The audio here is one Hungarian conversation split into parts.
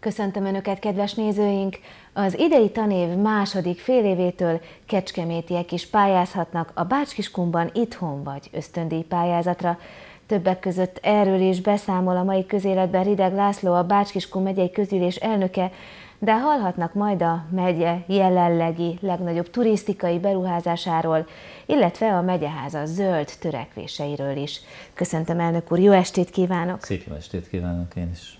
Köszöntöm Önöket, kedves nézőink! Az idei tanév második fél évétől kecskemétiek is pályázhatnak a Bácskiskumban itthon vagy ösztöndíj pályázatra. Többek között erről is beszámol a mai közéletben Rideg László, a Bácskiskun megyei közülés elnöke, de hallhatnak majd a megye jelenlegi legnagyobb turisztikai beruházásáról, illetve a megyeháza zöld törekvéseiről is. Köszöntöm, elnök úr, jó estét kívánok! Szép jó estét kívánok én is!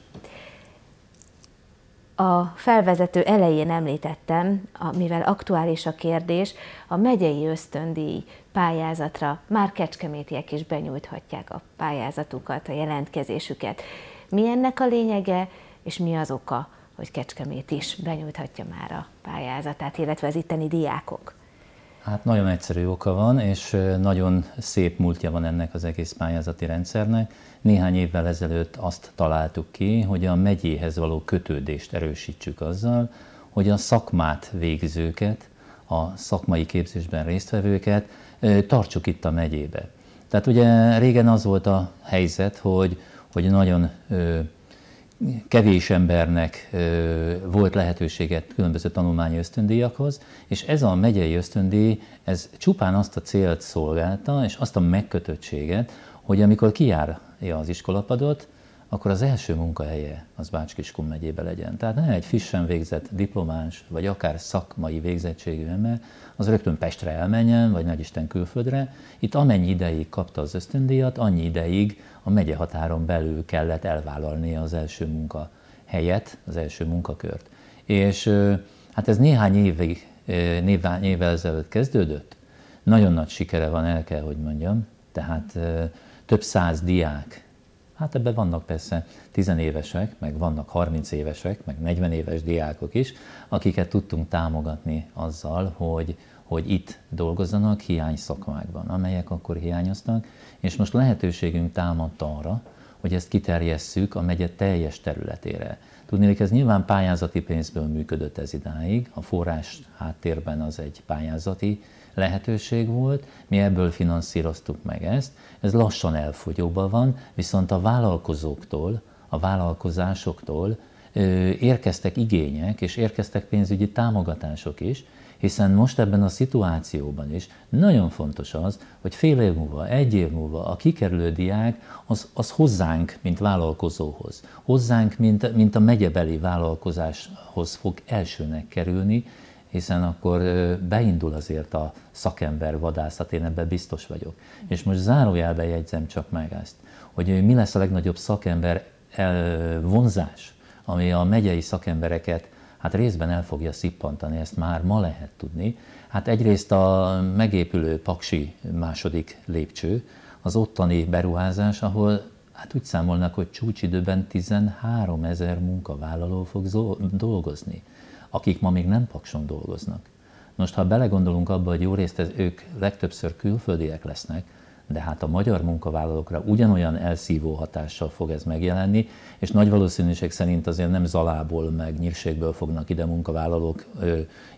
A felvezető elején említettem, mivel aktuális a kérdés, a megyei ösztöndíj pályázatra már kecskemétiek is benyújthatják a pályázatukat, a jelentkezésüket. Mi ennek a lényege, és mi az oka, hogy Kecskemét is benyújthatja már a pályázatát, illetve az itteni diákok? Hát nagyon egyszerű oka van, és nagyon szép múltja van ennek az egész pályázati rendszernek. Néhány évvel ezelőtt azt találtuk ki, hogy a megyéhez való kötődést erősítsük azzal, hogy a szakmát végzőket, a szakmai képzésben résztvevőket tartsuk itt a megyébe. Tehát ugye régen az volt a helyzet, hogy, hogy nagyon kevés embernek volt lehetőséget különböző tanulmányi ösztöndíjakhoz, és ez a megyei ösztöndíj, ez csupán azt a célt szolgálta, és azt a megkötöttséget, hogy amikor kijárja az iskolapadot, akkor az első munkahelye az Bácskiskun megyébe legyen. Tehát ne egy frissen végzett diplománs, vagy akár szakmai végzettségű ember, az rögtön Pestre elmenjen, vagy nagyisten külföldre. Itt amennyi ideig kapta az ösztöndíjat, annyi ideig a megye határon belül kellett elvállalnia az első munka helyet, az első munkakört. És hát ez néhány évig, név, évvel ezelőtt kezdődött. Nagyon nagy sikere van, el kell, hogy mondjam. Tehát több száz diák Hát ebben vannak persze tizenévesek, meg vannak 30 évesek, meg 40 éves diákok is, akiket tudtunk támogatni azzal, hogy, hogy itt dolgozzanak hiány szakmákban, amelyek akkor hiányoztak, és most lehetőségünk támadt arra, hogy ezt kiterjesszük a megye teljes területére. Tudni hogy ez nyilván pályázati pénzből működött ez idáig, a forrás háttérben az egy pályázati lehetőség volt, mi ebből finanszíroztuk meg ezt, ez lassan elfogyóban van, viszont a vállalkozóktól, a vállalkozásoktól érkeztek igények, és érkeztek pénzügyi támogatások is, hiszen most ebben a szituációban is nagyon fontos az, hogy fél év múlva, egy év múlva a kikerülő diák az, az hozzánk, mint vállalkozóhoz, hozzánk, mint, mint a megyebeli vállalkozáshoz fog elsőnek kerülni, hiszen akkor beindul azért a szakember vadászat, én ebben biztos vagyok. És most zárójelbe jegyzem csak meg ezt, hogy mi lesz a legnagyobb szakember vonzás, ami a megyei szakembereket hát részben el fogja szippantani, ezt már ma lehet tudni. Hát egyrészt a megépülő paksi második lépcső, az ottani beruházás, ahol hát úgy számolnak, hogy csúcsidőben 13 ezer munkavállaló fog dolgozni, akik ma még nem pakson dolgoznak. Most, ha belegondolunk abba, hogy jó részt ez ők legtöbbször külföldiek lesznek, de hát a magyar munkavállalókra ugyanolyan elszívó hatással fog ez megjelenni, és nagy valószínűség szerint azért nem zalából meg nyírségből fognak ide munkavállalók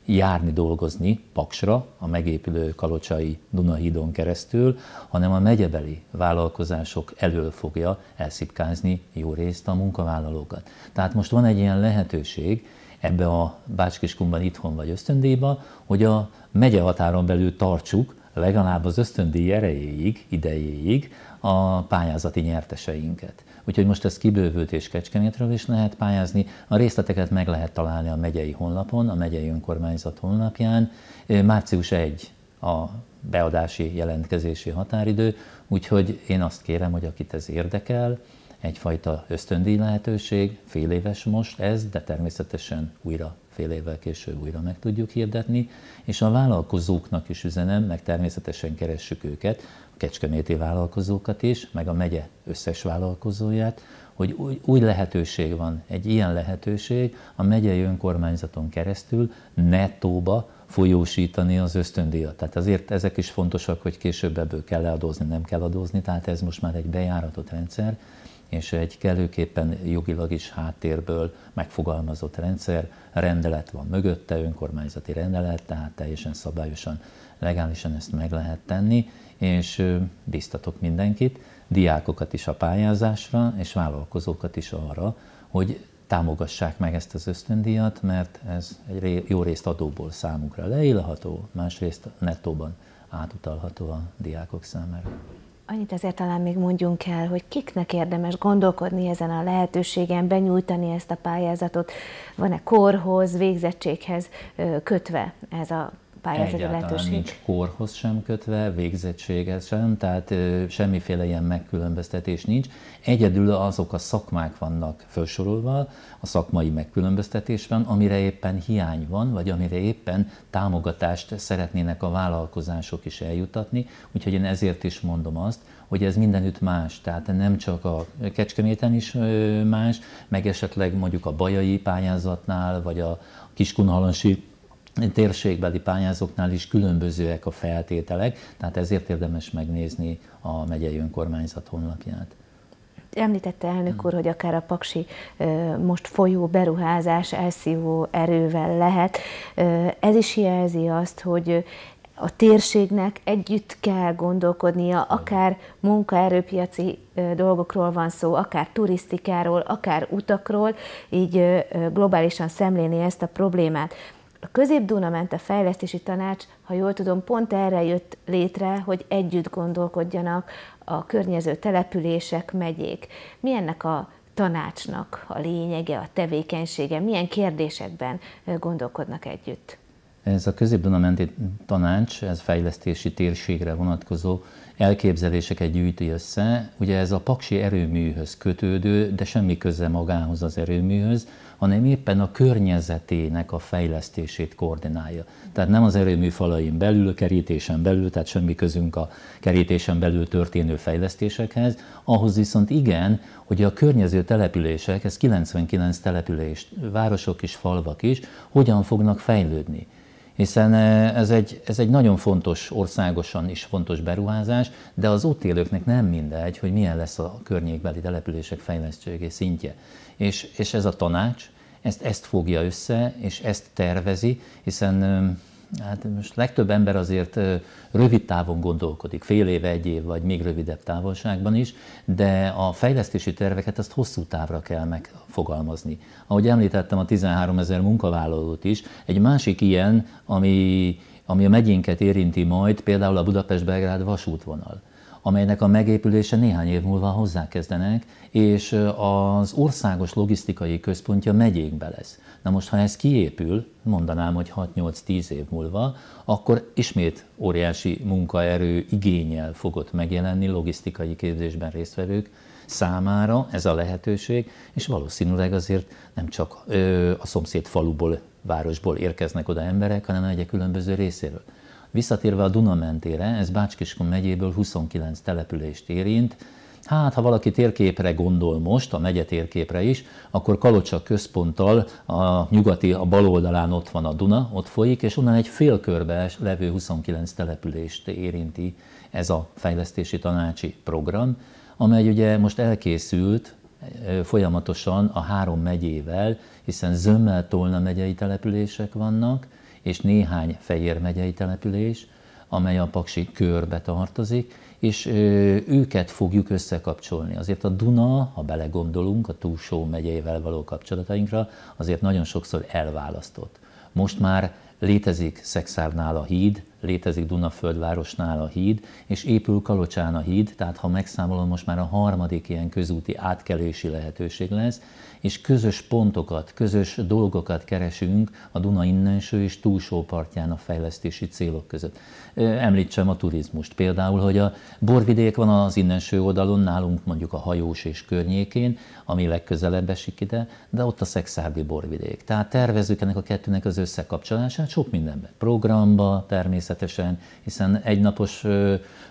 járni dolgozni Paksra, a megépülő Kalocsai Dunahídon keresztül, hanem a megyebeli vállalkozások elől fogja elszipkázni jó részt a munkavállalókat. Tehát most van egy ilyen lehetőség, ebbe a Bácskiskumban itthon vagy ösztöndíjban, hogy a megye határon belül tartsuk legalább az ösztöndíj erejéig, idejéig a pályázati nyerteseinket. Úgyhogy most ez kibővült és Kecskemétről is lehet pályázni, a részleteket meg lehet találni a megyei honlapon, a megyei önkormányzat honlapján. Március 1 a beadási jelentkezési határidő, úgyhogy én azt kérem, hogy akit ez érdekel, egyfajta ösztöndíj lehetőség, fél éves most ez, de természetesen újra másfél évvel később újra meg tudjuk hirdetni, és a vállalkozóknak is üzenem, meg természetesen keressük őket, a kecskeméti vállalkozókat is, meg a megye összes vállalkozóját, hogy új, új lehetőség van, egy ilyen lehetőség a megyei önkormányzaton keresztül nettóba folyósítani az ösztöndíjat. Tehát azért ezek is fontosak, hogy később ebből kell adózni, nem kell adózni, tehát ez most már egy bejáratott rendszer, és egy kellőképpen jogilag is háttérből megfogalmazott rendszer, rendelet van mögötte, önkormányzati rendelet, tehát teljesen szabályosan, legálisan ezt meg lehet tenni, és biztatok mindenkit, diákokat is a pályázásra, és vállalkozókat is arra, hogy támogassák meg ezt az ösztöndíjat, mert ez egy jó részt adóból számunkra leélható, másrészt nettóban átutalható a diákok számára. Annyit azért talán még mondjunk el, hogy kiknek érdemes gondolkodni ezen a lehetőségen, benyújtani ezt a pályázatot, van-e korhoz, végzettséghez kötve ez a pályázati lehetőség? nincs korhoz sem kötve, végzettséghez sem, tehát ö, semmiféle ilyen megkülönböztetés nincs. Egyedül azok a szakmák vannak felsorolva, a szakmai megkülönböztetés van, amire éppen hiány van, vagy amire éppen támogatást szeretnének a vállalkozások is eljutatni, úgyhogy én ezért is mondom azt, hogy ez mindenütt más, tehát nem csak a Kecskeméten is más, meg esetleg mondjuk a Bajai pályázatnál, vagy a Kiskunhalansi térségbeli pályázóknál is különbözőek a feltételek, tehát ezért érdemes megnézni a megyei önkormányzat honlapját. Említette elnök úr, hogy akár a paksi most folyó beruházás elszívó erővel lehet. Ez is jelzi azt, hogy a térségnek együtt kell gondolkodnia, akár munkaerőpiaci dolgokról van szó, akár turisztikáról, akár utakról, így globálisan szemlélni ezt a problémát. A közép a Fejlesztési Tanács, ha jól tudom, pont erre jött létre, hogy együtt gondolkodjanak a környező települések, megyék. Mi ennek a tanácsnak a lényege, a tevékenysége, milyen kérdésekben gondolkodnak együtt? Ez a közép tanács, ez fejlesztési térségre vonatkozó elképzeléseket gyűjti össze. Ugye ez a paksi erőműhöz kötődő, de semmi köze magához az erőműhöz, hanem éppen a környezetének a fejlesztését koordinálja. Tehát nem az erőmű falain belül, a kerítésen belül, tehát semmi közünk a kerítésen belül történő fejlesztésekhez, ahhoz viszont igen, hogy a környező települések, ez 99 település, városok és falvak is, hogyan fognak fejlődni hiszen eh, ez egy, ez egy nagyon fontos, országosan is fontos beruházás, de az ott élőknek nem mindegy, hogy milyen lesz a környékbeli települések fejlesztőségi szintje. És, és ez a tanács ezt, ezt fogja össze, és ezt tervezi, hiszen eh, Hát most legtöbb ember azért rövid távon gondolkodik, fél éve, egy év, vagy még rövidebb távolságban is, de a fejlesztési terveket azt hosszú távra kell megfogalmazni. Ahogy említettem, a 13 ezer munkavállalót is, egy másik ilyen, ami, ami a megyénket érinti majd, például a Budapest-Belgrád vasútvonal amelynek a megépülése néhány év múlva hozzákezdenek, és az országos logisztikai központja megyékbe lesz. Na most, ha ez kiépül, mondanám, hogy 6-8-10 év múlva, akkor ismét óriási munkaerő igényel fogott megjelenni logisztikai képzésben résztvevők számára ez a lehetőség, és valószínűleg azért nem csak ö, a szomszéd faluból, városból érkeznek oda emberek, hanem egyre különböző részéről. Visszatérve a Dunamentére, ez Bácskiskun megyéből 29 települést érint, Hát, ha valaki térképre gondol most, a megye térképre is, akkor Kalocsa központtal a nyugati, a bal oldalán ott van a Duna, ott folyik, és onnan egy félkörbe levő 29 települést érinti ez a fejlesztési tanácsi program, amely ugye most elkészült, folyamatosan a három megyével, hiszen Zömmel Tolna megyei települések vannak, és néhány Fejér megyei település, amely a Paksi körbe tartozik, és őket fogjuk összekapcsolni. Azért a Duna, ha belegondolunk a túlsó megyeivel való kapcsolatainkra, azért nagyon sokszor elválasztott. Most már létezik Szexárnál a híd, létezik Dunaföldvárosnál a híd, és épül Kalocsán a híd, tehát ha megszámolom, most már a harmadik ilyen közúti átkelési lehetőség lesz, és közös pontokat, közös dolgokat keresünk a Duna innenső és túlsó partján a fejlesztési célok között. Említsem a turizmust. Például, hogy a borvidék van az innenső oldalon, nálunk mondjuk a hajós és környékén, ami legközelebb esik ide, de ott a szexárdi borvidék. Tehát tervezzük ennek a kettőnek az összekapcsolását sok mindenben. Programba természetesen, hiszen egynapos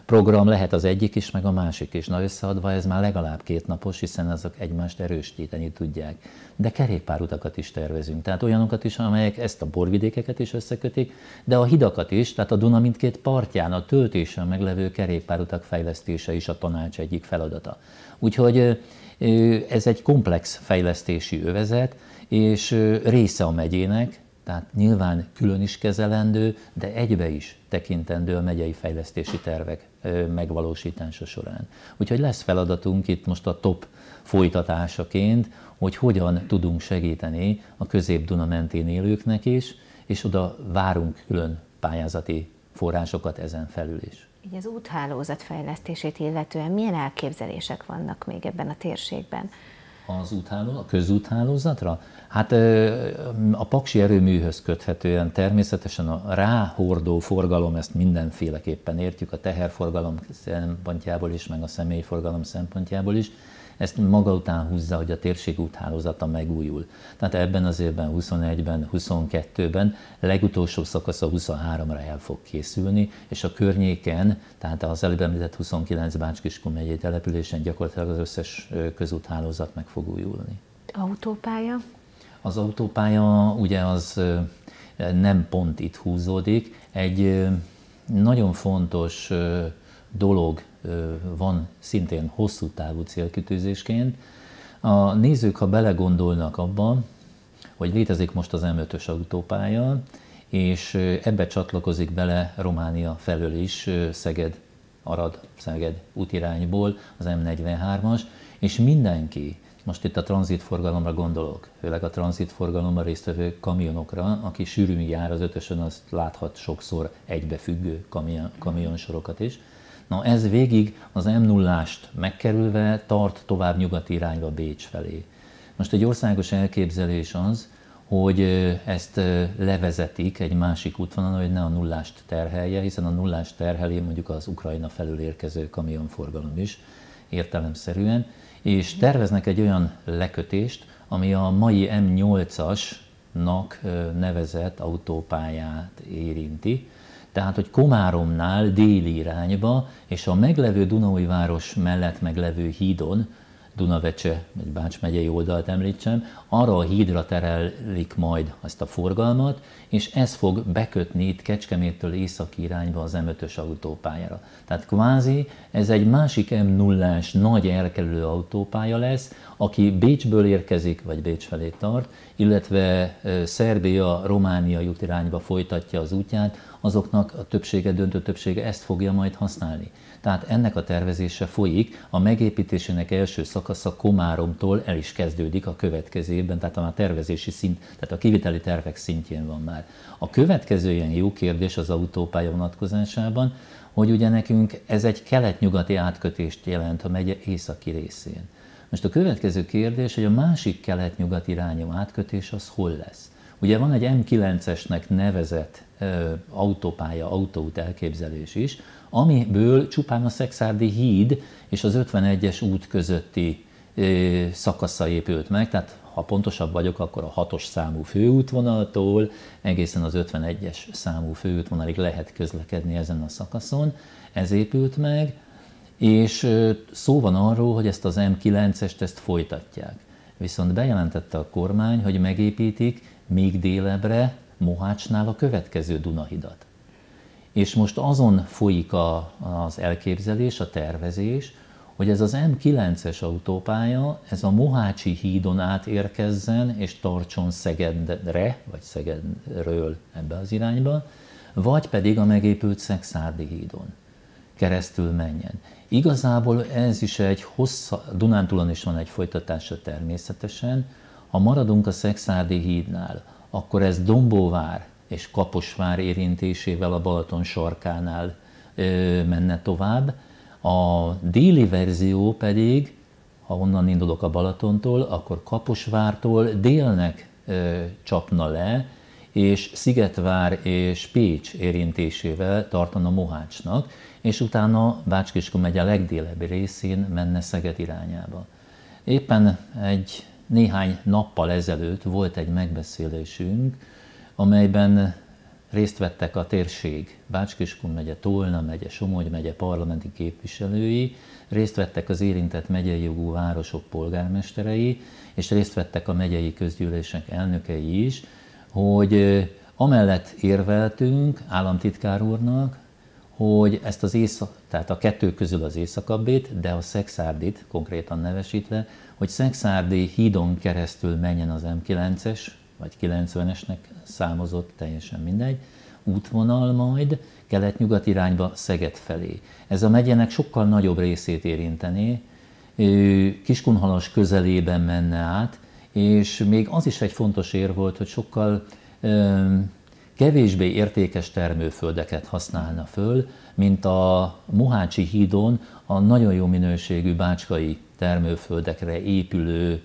program lehet az egyik is, meg a másik is. Na összeadva ez már legalább két napos, hiszen azok egymást erősíteni tudják tudják. De kerékpárutakat is tervezünk, tehát olyanokat is, amelyek ezt a borvidékeket is összekötik, de a hidakat is, tehát a Duna mindkét partján a töltésen meglevő kerékpárutak fejlesztése is a tanács egyik feladata. Úgyhogy ez egy komplex fejlesztési övezet, és része a megyének, tehát nyilván külön is kezelendő, de egybe is tekintendő a megyei fejlesztési tervek megvalósítása során. Úgyhogy lesz feladatunk itt most a top folytatásaként, hogy hogyan tudunk segíteni a Közép-Duna mentén élőknek is, és oda várunk külön pályázati forrásokat ezen felül is. Így az úthálózat fejlesztését illetően milyen elképzelések vannak még ebben a térségben? az útháló, a közúthálózatra? Hát a paksi erőműhöz köthetően természetesen a ráhordó forgalom, ezt mindenféleképpen értjük, a teherforgalom szempontjából is, meg a személyforgalom szempontjából is, ezt maga után húzza, hogy a térség úthálózata megújul. Tehát ebben az évben, 21-ben, 22-ben, legutolsó szakasz a 23-ra el fog készülni, és a környéken, tehát az előbb említett 29 bács megyei településen gyakorlatilag az összes közúthálózat meg fog újulni. Autópálya? Az autópálya ugye az nem pont itt húzódik. Egy nagyon fontos dolog van szintén hosszú távú célkütőzésként. A nézők, ha belegondolnak abban, hogy létezik most az M5-ös autópálya, és ebbe csatlakozik bele Románia felől is Szeged, Arad, Szeged útirányból az M43-as, és mindenki, most itt a tranzitforgalomra gondolok, főleg a tranzitforgalomra résztvevő kamionokra, aki sűrűn jár az ötösön, azt láthat sokszor egybefüggő kamion, kamionsorokat is, Na ez végig az m 0 megkerülve tart tovább nyugati irányba Bécs felé. Most egy országos elképzelés az, hogy ezt levezetik egy másik útvonalon, hogy ne a nullást terhelje, hiszen a nullást terheli mondjuk az Ukrajna felül érkező kamionforgalom is értelemszerűen, és terveznek egy olyan lekötést, ami a mai M8-asnak nevezett autópályát érinti, tehát, hogy Komáromnál déli irányba és a meglevő Dunaújváros mellett meglevő hídon Dunavecse vagy Bács megyei oldalt említsem, arra a hídra terelik majd ezt a forgalmat, és ez fog bekötni itt Kecskeméttől északi irányba az M5-ös autópályára. Tehát kvázi ez egy másik m 0 nagy elkerülő autópálya lesz, aki Bécsből érkezik, vagy Bécs felé tart, illetve Szerbia, Románia jut irányba folytatja az útját, azoknak a többsége, döntő többsége ezt fogja majd használni tehát ennek a tervezése folyik, a megépítésének első szakasza Komáromtól el is kezdődik a következő évben, tehát a már tervezési szint, tehát a kiviteli tervek szintjén van már. A következő ilyen jó kérdés az autópálya vonatkozásában, hogy ugye nekünk ez egy kelet-nyugati átkötést jelent a megye északi részén. Most a következő kérdés, hogy a másik kelet-nyugat irányú átkötés az hol lesz? Ugye van egy M9-esnek nevezett ö, autópálya, autóút elképzelés is, amiből csupán a Szexárdi híd és az 51-es út közötti szakasza épült meg, tehát ha pontosabb vagyok, akkor a 6-os számú főútvonaltól egészen az 51-es számú főútvonalig lehet közlekedni ezen a szakaszon. Ez épült meg, és szó van arról, hogy ezt az M9-est ezt folytatják. Viszont bejelentette a kormány, hogy megépítik még délebre Mohácsnál a következő Dunahidat. És most azon folyik a, az elképzelés, a tervezés, hogy ez az M9-es autópálya, ez a Mohácsi hídon átérkezzen és tartson Szegedre, vagy Szegedről ebbe az irányba, vagy pedig a megépült Szexárdi hídon keresztül menjen. Igazából ez is egy hossza, Dunántúlon is van egy folytatása természetesen, ha maradunk a Szexárdi hídnál, akkor ez Dombóvár és Kaposvár érintésével a Balaton sarkánál menne tovább. A déli verzió pedig, ha onnan indulok a Balatontól, akkor Kaposvártól délnek csapna le, és Szigetvár és Pécs érintésével tartana Mohácsnak, és utána Bácskiskó a legdélebbi részén menne Szeged irányába. Éppen egy néhány nappal ezelőtt volt egy megbeszélésünk, amelyben részt vettek a térség, Bácskiskun megye, Tolna megye, Somogy megye parlamenti képviselői, részt vettek az érintett megyei jogú városok polgármesterei, és részt vettek a megyei közgyűlések elnökei is, hogy amellett érveltünk államtitkár úrnak, hogy ezt az észak, tehát a kettő közül az északabbét, de a szexárdit konkrétan nevesítve, hogy szexárdi hídon keresztül menjen az M9-es vagy 90-esnek számozott, teljesen mindegy, útvonal majd kelet-nyugat irányba Szeged felé. Ez a megyenek sokkal nagyobb részét érintené, Kiskunhalas közelében menne át, és még az is egy fontos ér volt, hogy sokkal kevésbé értékes termőföldeket használna föl, mint a Mohácsi hídon a nagyon jó minőségű bácskai termőföldekre épülő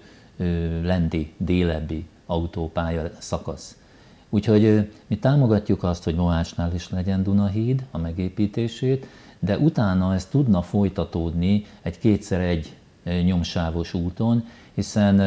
lendi, délebbi autópálya szakasz. Úgyhogy mi támogatjuk azt, hogy Moásnál is legyen Dunahíd, a megépítését, de utána ez tudna folytatódni egy kétszer egy nyomsávos úton, hiszen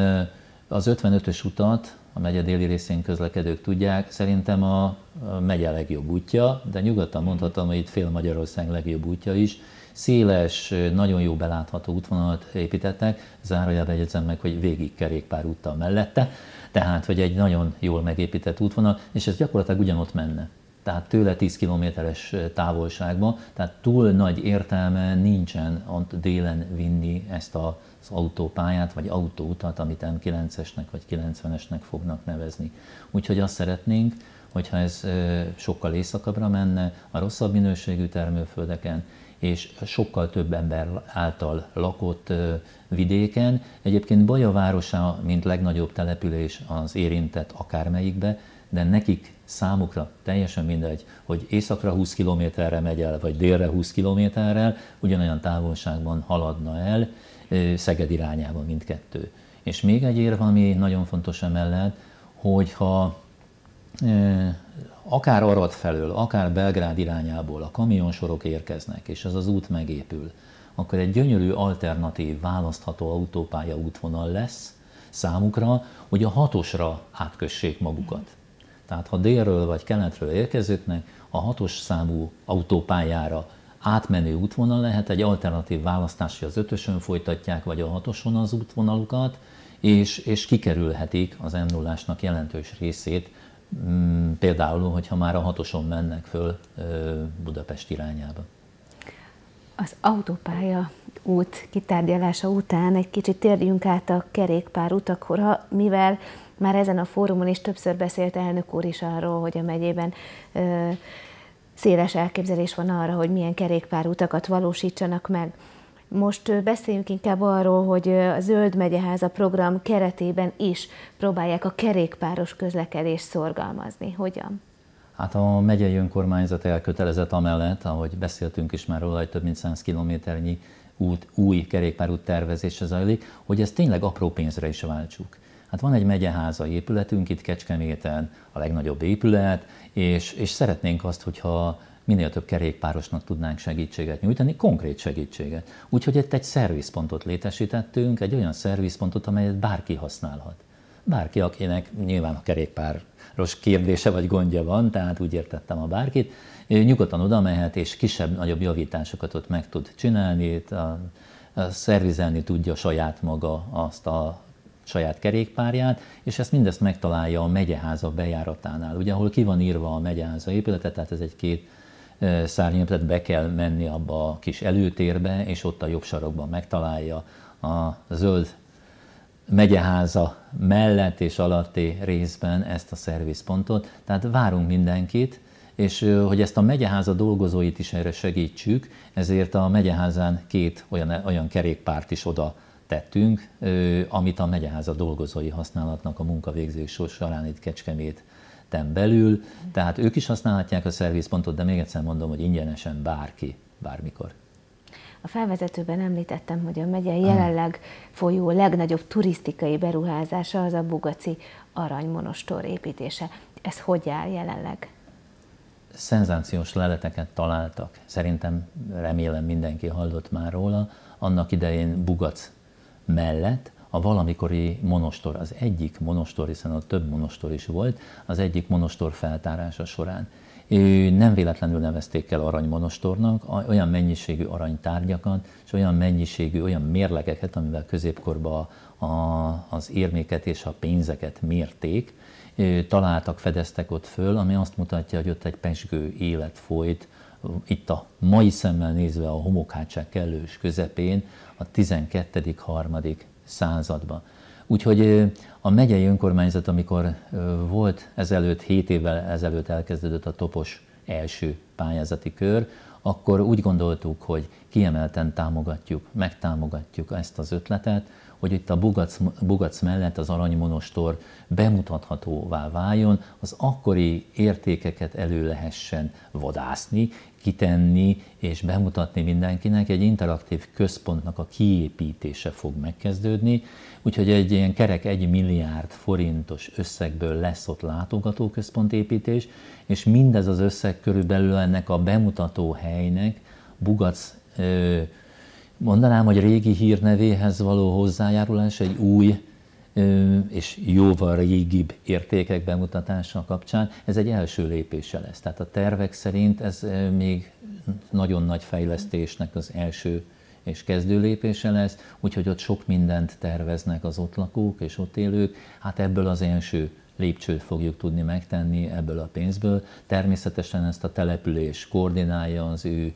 az 55-ös utat, a megye déli részén közlekedők tudják, szerintem a megye legjobb útja, de nyugodtan mondhatom, hogy itt fél Magyarország legjobb útja is. Széles, nagyon jó belátható útvonalat építettek, zárójában jegyzem meg, hogy végig kerékpár úttal mellette, tehát, hogy egy nagyon jól megépített útvonal, és ez gyakorlatilag ugyanott menne. Tehát tőle 10 kilométeres távolságban, tehát túl nagy értelme nincsen délen vinni ezt a az autópályát vagy autóutat, amit M9-esnek vagy 90-esnek fognak nevezni. Úgyhogy azt szeretnénk, hogyha ez sokkal éjszakabbra menne, a rosszabb minőségű termőföldeken, és sokkal több ember által lakott vidéken. Egyébként Baja városa, mint legnagyobb település az érintett akármelyikbe, de nekik számukra teljesen mindegy, hogy északra 20 kilométerre megy el, vagy délre 20 kilométerrel, ugyanolyan távolságban haladna el Szeged irányába mindkettő. És még egy érv, ami nagyon fontos emellett, hogyha akár Arad felől, akár Belgrád irányából a kamionsorok érkeznek, és ez az út megépül, akkor egy gyönyörű alternatív választható autópálya útvonal lesz számukra, hogy a hatosra átkössék magukat. Tehát ha délről vagy keletről érkezőknek a hatos számú autópályára átmenő útvonal lehet, egy alternatív választás, hogy az ötösön folytatják, vagy a hatoson az útvonalukat, és, és kikerülhetik az m jelentős részét Mm, például, hogyha már a hatoson mennek föl Budapest irányába. Az autópálya út kitárgyalása után egy kicsit térjünk át a kerékpár utakra, mivel már ezen a fórumon is többször beszélt elnök úr is arról, hogy a megyében ö, széles elképzelés van arra, hogy milyen utakat valósítsanak meg. Most beszéljünk inkább arról, hogy a Zöld Megyeháza program keretében is próbálják a kerékpáros közlekedést szorgalmazni. Hogyan? Hát a megyei önkormányzat elkötelezett amellett, ahogy beszéltünk is már róla, hogy több mint 100 kilométernyi út, új kerékpárút tervezése zajlik, hogy ezt tényleg apró pénzre is váltsuk. Hát van egy megyeháza épületünk itt Kecskeméten, a legnagyobb épület, és, és szeretnénk azt, hogyha minél több kerékpárosnak tudnánk segítséget nyújtani, konkrét segítséget. Úgyhogy itt egy szervizpontot létesítettünk, egy olyan szervizpontot, amelyet bárki használhat. Bárki, akinek nyilván a kerékpáros kérdése vagy gondja van, tehát úgy értettem a bárkit, nyugodtan oda mehet, és kisebb-nagyobb javításokat ott meg tud csinálni, a, a szervizelni tudja saját maga azt a saját kerékpárját, és ezt mindezt megtalálja a megyeháza bejáratánál, ugye, ahol ki van írva a megyeháza épülete, tehát ez egy két szárnyi, tehát be kell menni abba a kis előtérbe, és ott a jobb sarokban megtalálja a zöld megyeháza mellett és alatti részben ezt a szervizpontot. Tehát várunk mindenkit, és hogy ezt a megyeháza dolgozóit is erre segítsük, ezért a megyeházán két olyan, olyan kerékpárt is oda tettünk, amit a megyeháza dolgozói használatnak a munkavégzés során itt Kecskemét belül, tehát ők is használhatják a szervizpontot, de még egyszer mondom, hogy ingyenesen bárki, bármikor. A felvezetőben említettem, hogy a megye jelenleg folyó legnagyobb turisztikai beruházása az a Bugaci aranymonostor építése. Ez hogy áll jelenleg? Szenzációs leleteket találtak. Szerintem, remélem mindenki hallott már róla. Annak idején Bugac mellett a valamikori monostor, az egyik monostor, hiszen ott több monostor is volt, az egyik monostor feltárása során. Ő nem véletlenül nevezték el aranymonostornak, olyan mennyiségű aranytárgyakat, és olyan mennyiségű, olyan mérlegeket, amivel középkorban a, az érméket és a pénzeket mérték, találtak, fedeztek ott föl, ami azt mutatja, hogy ott egy pesgő élet folyt, itt a mai szemmel nézve a homokhátság kellős közepén, a 12. harmadik században. Úgyhogy a megyei önkormányzat, amikor volt ezelőtt, 7 évvel ezelőtt elkezdődött a topos első pályázati kör, akkor úgy gondoltuk, hogy kiemelten támogatjuk, megtámogatjuk ezt az ötletet, hogy itt a Bugac, Bugac mellett az aranymonostor bemutathatóvá váljon, az akkori értékeket elő lehessen vadászni, kitenni és bemutatni mindenkinek, egy interaktív központnak a kiépítése fog megkezdődni, úgyhogy egy ilyen kerek egy milliárd forintos összegből lesz ott látogatóközpontépítés, és mindez az összeg körülbelül ennek a bemutató helynek Bugac ö, Mondanám, hogy régi hírnevéhez való hozzájárulás egy új és jóval régibb értékek bemutatása kapcsán, ez egy első lépése lesz. Tehát a tervek szerint ez még nagyon nagy fejlesztésnek az első és kezdő lépése lesz, úgyhogy ott sok mindent terveznek az ott lakók és ott élők. Hát ebből az első lépcsőt fogjuk tudni megtenni ebből a pénzből. Természetesen ezt a település koordinálja az ő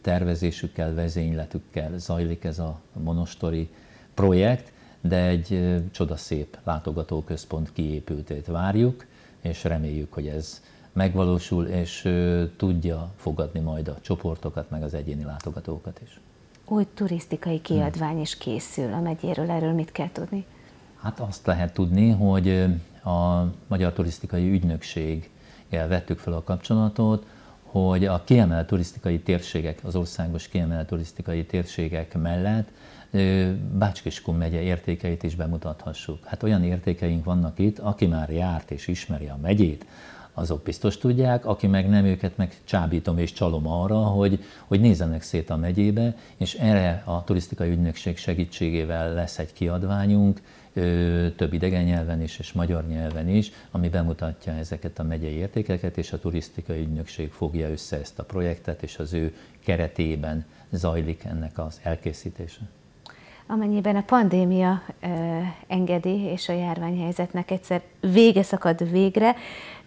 tervezésükkel, vezényletükkel zajlik ez a monostori projekt, de egy csodaszép látogatóközpont kiépültét várjuk, és reméljük, hogy ez megvalósul, és tudja fogadni majd a csoportokat, meg az egyéni látogatókat is. Új turisztikai kiadvány is készül a megyéről, erről mit kell tudni? Hát azt lehet tudni, hogy a Magyar Turisztikai Ügynökség vettük fel a kapcsolatot, hogy a kiemelt turisztikai térségek, az országos kiemelt turisztikai térségek mellett Bácskiskun megye értékeit is bemutathassuk. Hát olyan értékeink vannak itt, aki már járt és ismeri a megyét, azok biztos tudják, aki meg nem őket meg csábítom és csalom arra, hogy, hogy nézzenek szét a megyébe, és erre a turisztikai ügynökség segítségével lesz egy kiadványunk, több idegen nyelven is, és magyar nyelven is, ami bemutatja ezeket a megyei értékeket, és a turisztikai ügynökség fogja össze ezt a projektet, és az ő keretében zajlik ennek az elkészítése. Amennyiben a pandémia ö, engedi, és a járványhelyzetnek egyszer vége szakad végre,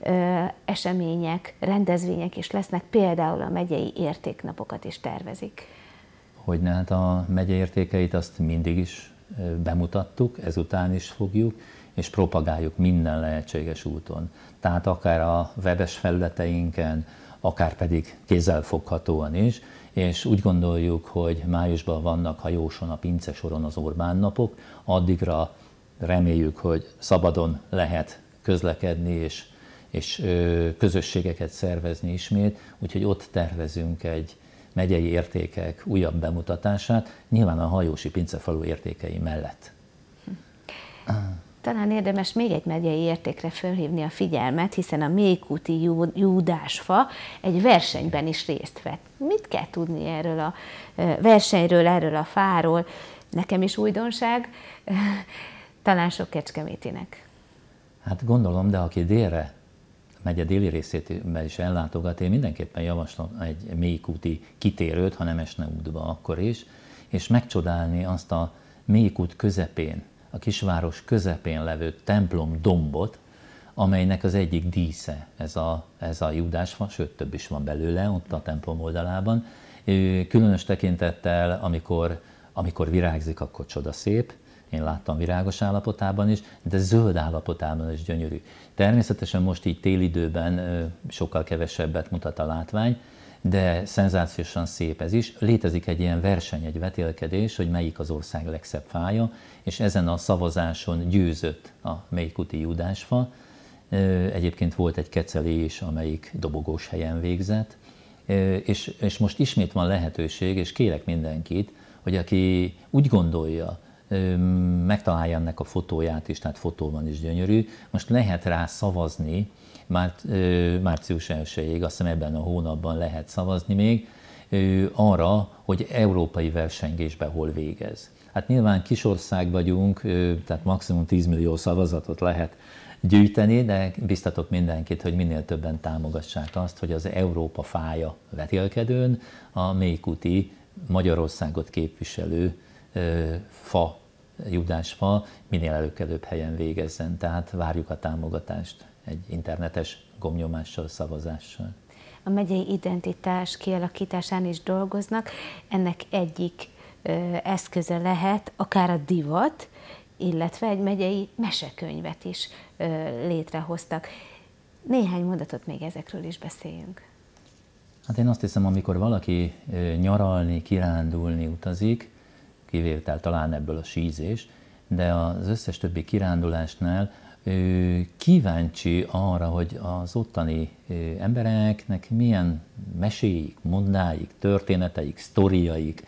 ö, események, rendezvények is lesznek, például a megyei értéknapokat is tervezik. Hogy ne, hát a megye értékeit azt mindig is bemutattuk, ezután is fogjuk, és propagáljuk minden lehetséges úton. Tehát akár a webes felületeinken, akár pedig kézzelfoghatóan is, és úgy gondoljuk, hogy májusban vannak, ha jóson a pince soron az Orbán napok, addigra reméljük, hogy szabadon lehet közlekedni és, és közösségeket szervezni ismét, úgyhogy ott tervezünk egy megyei értékek újabb bemutatását, nyilván a hajósi pincefalu értékei mellett. Talán érdemes még egy megyei értékre fölhívni a figyelmet, hiszen a Mélykuti Júdásfa egy versenyben is részt vett. Mit kell tudni erről a versenyről, erről a fáról? Nekem is újdonság, talán sok kecskemétinek. Hát gondolom, de aki délre megye déli részét is ellátogat, én mindenképpen javaslom egy mélykúti kitérőt, ha nem esne útba akkor is, és megcsodálni azt a mélykút közepén, a kisváros közepén levő templom dombot, amelynek az egyik dísze ez a, ez a judásfa, sőt több is van belőle ott a templom oldalában. Különös tekintettel, amikor, amikor virágzik, akkor csoda szép, én láttam virágos állapotában is, de zöld állapotában is gyönyörű. Természetesen most így télidőben sokkal kevesebbet mutat a látvány, de szenzációsan szép ez is. Létezik egy ilyen verseny, egy vetélkedés, hogy melyik az ország legszebb fája, és ezen a szavazáson győzött a mélykuti Judásfa. Egyébként volt egy kecelé is, amelyik dobogós helyen végzett, és, és most ismét van lehetőség, és kérek mindenkit, hogy aki úgy gondolja, megtalálja ennek a fotóját is, tehát fotóban is gyönyörű. Most lehet rá szavazni, már, március 1-ig, azt hiszem ebben a hónapban lehet szavazni még, arra, hogy európai versengésbe hol végez. Hát nyilván kis ország vagyunk, tehát maximum 10 millió szavazatot lehet gyűjteni, de biztatok mindenkit, hogy minél többen támogassák azt, hogy az Európa fája vetélkedőn a mélykuti Magyarországot képviselő fa Judás fa minél előkelőbb helyen végezzen. Tehát várjuk a támogatást egy internetes gomnyomással, szavazással. A megyei identitás kialakításán is dolgoznak. Ennek egyik eszköze lehet akár a divat, illetve egy megyei mesekönyvet is létrehoztak. Néhány mondatot még ezekről is beszéljünk. Hát én azt hiszem, amikor valaki nyaralni, kirándulni utazik, kivétel talán ebből a sízés, de az összes többi kirándulásnál ő kíváncsi arra, hogy az ottani embereknek milyen meséik, mondáik, történeteik, sztoriaik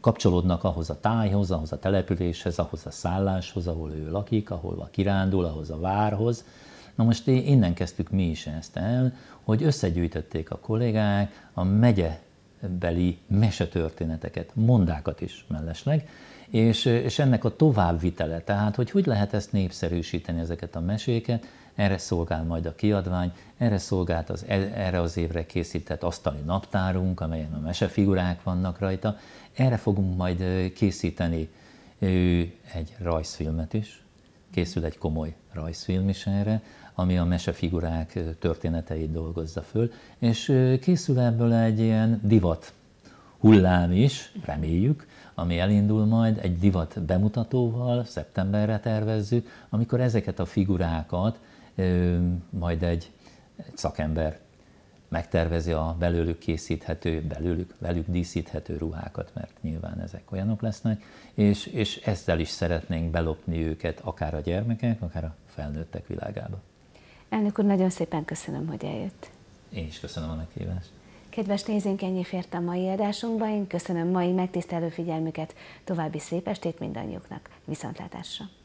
kapcsolódnak ahhoz a tájhoz, ahhoz a településhez, ahhoz a szálláshoz, ahol ő lakik, ahol a kirándul, ahhoz a várhoz. Na most innen kezdtük mi is ezt el, hogy összegyűjtötték a kollégák a megye beli mesetörténeteket, mondákat is mellesleg, és, és ennek a továbbvitele, tehát hogy hogy lehet ezt népszerűsíteni, ezeket a meséket, erre szolgál majd a kiadvány, erre szolgált az, e, erre az évre készített asztali naptárunk, amelyen a mesefigurák vannak rajta, erre fogunk majd készíteni egy rajzfilmet is, készül egy komoly rajzfilm is erre, ami a mesefigurák történeteit dolgozza föl, és készül ebből egy ilyen divat hullám is, reméljük, ami elindul majd egy divat bemutatóval, szeptemberre tervezzük, amikor ezeket a figurákat majd egy, egy szakember megtervezi a belőlük készíthető, belőlük, velük díszíthető ruhákat, mert nyilván ezek olyanok lesznek, és, és ezzel is szeretnénk belopni őket akár a gyermekek, akár a felnőttek világába. Elnök úr, nagyon szépen köszönöm, hogy eljött. Én is köszönöm a meghívást. Kedves nézőink, ennyi fért a mai adásunkba. Én köszönöm mai megtisztelő figyelmüket. További szép estét mindannyiuknak. Viszontlátásra!